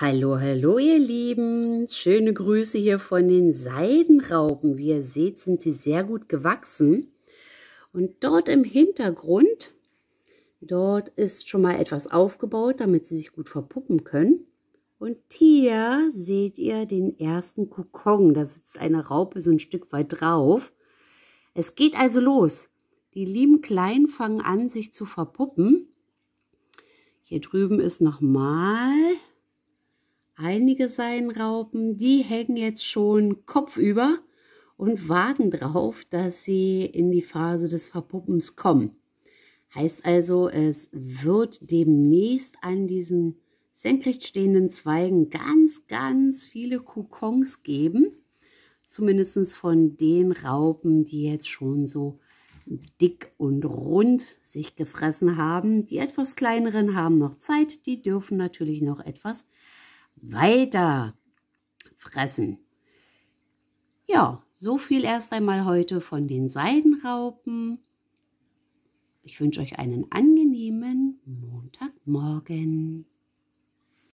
Hallo, hallo ihr Lieben. Schöne Grüße hier von den Seidenraupen. Wie ihr seht, sind sie sehr gut gewachsen. Und dort im Hintergrund, dort ist schon mal etwas aufgebaut, damit sie sich gut verpuppen können. Und hier seht ihr den ersten Kokon. Da sitzt eine Raupe so ein Stück weit drauf. Es geht also los. Die lieben Kleinen fangen an, sich zu verpuppen. Hier drüben ist nochmal Einige Seidenraupen, die hängen jetzt schon kopfüber und warten drauf, dass sie in die Phase des Verpuppens kommen. Heißt also, es wird demnächst an diesen senkrecht stehenden Zweigen ganz, ganz viele Kokons geben. Zumindest von den Raupen, die jetzt schon so dick und rund sich gefressen haben. Die etwas kleineren haben noch Zeit, die dürfen natürlich noch etwas weiter fressen. Ja, so viel erst einmal heute von den Seidenraupen. Ich wünsche euch einen angenehmen Montagmorgen.